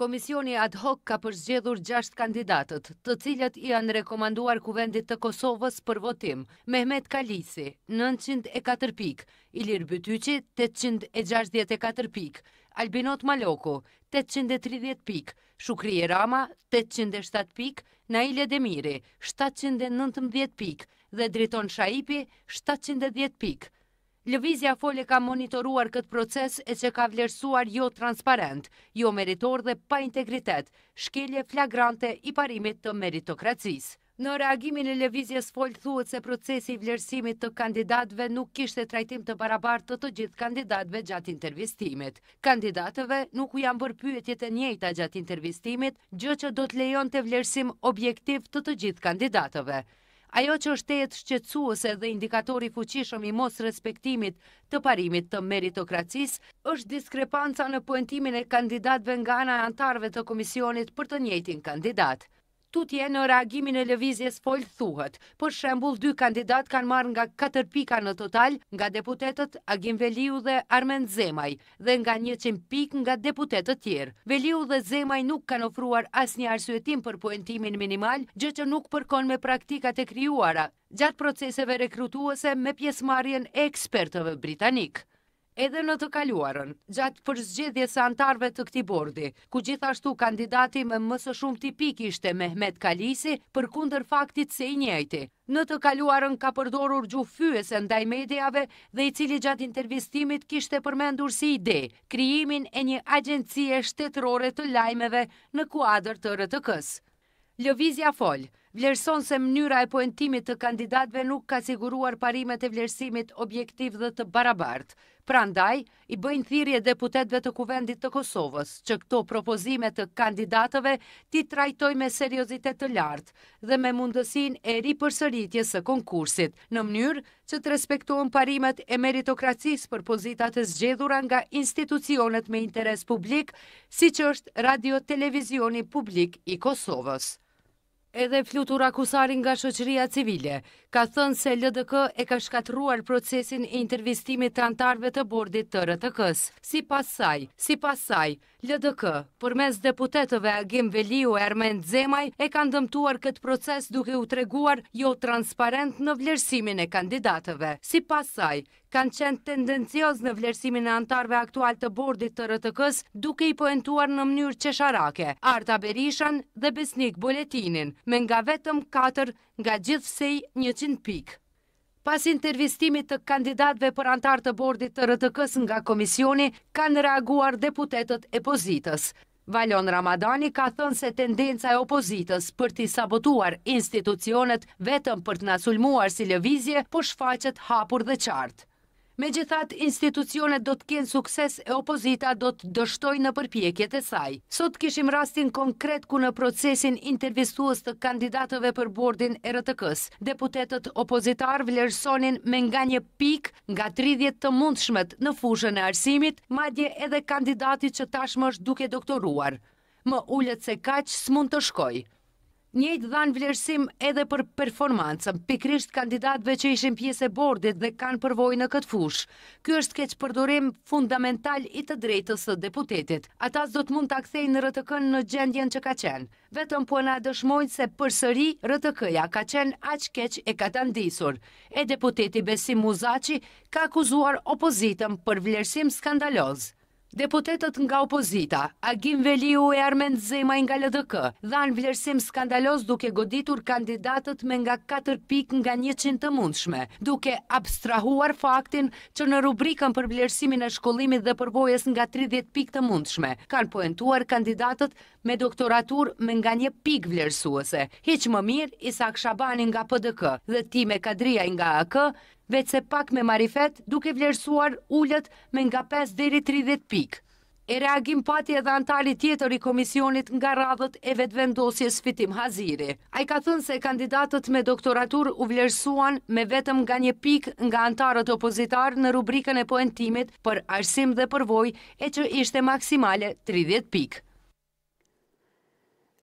Komisioni ad hoc ka përzgjedhur 6 kandidatët, të cilët i anë rekomanduar kuvendit të Kosovës për votim, Mehmet Kalisi, 904 pik, Ilir Bytyqi, 864 pik, Albinot Maloku, 830 pik, Shukri Rama, 807 pik, Naile Demiri, 719 pik, dhe Driton Shaipi, 710 pik. Lëvizja Fole ka monitoruar këtë proces e që ka vlerësuar jo transparent, jo meritor dhe pa integritet, shkelje flagrante i parimit të meritokracis. Në reagimin e Lëvizjes Fole thuët se procesi i vlerësimit të kandidatve nuk kishte trajtim të barabartë të të gjithë kandidatve gjatë intervistimit. Kandidatëve nuk u janë bërpyetjet e njejta gjatë intervistimit, gjë që do të lejon të vlerësim objektiv të të gjithë kandidatëve. Ajo që është të shqetsuose dhe indikatori fuqishëm i mos respektimit të parimit të meritokracis, është diskrepanca në pojëntimin e kandidatve nga anajantarve të komisionit për të njëtin kandidatë tutje në reagimin e lëvizjes folë thuhet. Për shembul, dy kandidat kanë marrë nga 4 pika në total nga deputetet Agim Veliu dhe Armen Zemaj dhe nga 100 pik nga deputetet tjerë. Veliu dhe Zemaj nuk kanë ofruar asë një arsuetim për poentimin minimal, gjë që nuk përkon me praktikat e kryuara, gjatë proceseve rekrutuese me pjesmarjen e ekspertëve britanikë. Edhe në të kaluarën, gjatë përzgjedhje së antarve të këti bordi, ku gjithashtu kandidati me mësë shumë tipik ishte Mehmet Kalisi për kunder faktit se i njejti. Në të kaluarën ka përdorur gjuhë fyese ndaj medjave dhe i cili gjatë intervistimit kishte përmendur si ide, kryimin e një agencije shtetërore të lajmeve në kuadrë të rëtëkës. Lëvizja folë, Vlerëson se mënyra e poentimit të kandidatve nuk ka siguruar parimet e vlerësimit objektiv dhe të barabart. Pra ndaj, i bëjnë thirje deputetve të kuvendit të Kosovës, që këto propozimet të kandidatëve ti trajtoj me seriozitet të lartë dhe me mundësin e ri përsëritje së konkursit, në mënyrë që të respektohen parimet e meritokracis për pozitat e zgjedhura nga institucionet me interes publik, si që është radio-televizioni publik i Kosovës. Edhe flutur akusarin nga shoqëria civile ka thënë se LDK e ka shkatruar procesin e intervistimit të antarve të bordit të RTK-s. Si pasaj, si pasaj, LDK, për mes deputetëve Agim Veliu e Armen Dzemaj, e kanë dëmtuar këtë proces duke u treguar jo transparent në vlerësimin e kandidatëve. Si pasaj, kanë qenë tendencioz në vlerësimin e antarve aktual të bordit të RTK-s duke i poentuar në mënyrë qesharake, Arta Berishan dhe Besnik Boletinin, me nga vetëm 4 nga gjithë sej 100 Pas intervistimit të kandidatve për antartë të bordit të RTK-s nga komisioni, kanë reaguar deputetët e pozitës. Valon Ramadani ka thënë se tendenca e opozitës për t'i sabotuar institucionet vetëm për t'na sulmuar si lëvizje, po shfaqet hapur dhe qartë. Me gjithat, institucionet do të kjenë sukses e opozita do të dështoj në përpjekjet e saj. Sot kishim rastin konkret ku në procesin intervistuës të kandidatëve për bordin e rëtëkës. Deputetet opozitar vlerësonin me nga një pik nga 30 të mundshmet në fushën e arsimit, madje edhe kandidati që tashmë është duke doktoruar. Më ullet se kaqë mund të shkoj njëjt dhanë vlerësim edhe për performancëm, pikrisht kandidatve që ishin pjesë e bordit dhe kanë përvojnë në këtë fush. Ky është keqë përdorim fundamental i të drejtës të deputetit. Ata zdo të mund të akthejnë në rëtëkën në gjendjen që ka qenë. Vetëm po nga dëshmojnë se për sëri rëtëkëja ka qenë aqë keqë e ka të ndisur. E deputeti Besim Muzaci ka akuzuar opozitëm për vlerësim skandalozë. Deputetët nga opozita, Agim Veliu e Armen Zemaj nga LDK, dhanë vlerësim skandalos duke goditur kandidatët me nga 4 pik nga 100 të mundshme, duke abstrahuar faktin që në rubrikën për vlerësimin e shkollimit dhe përvojës nga 30 pik të mundshme, kanë poentuar kandidatët me doktoratur me nga një pik vlerësuese, heqë më mirë Isak Shabani nga PDK dhe me Kadria nga AK, vetë se pak me marifet duke vlerësuar ullët me nga 5 dhe 30 pikë. E reagim pati edhe antali tjetër i komisionit nga radhët e vetë vendosjes fitim haziri. A i ka thënë se kandidatët me doktoratur u vlerësuan me vetëm nga një pik nga antarët opozitar në rubrikën e poentimit për arsim dhe përvoj e që ishte maksimale 30 pikë.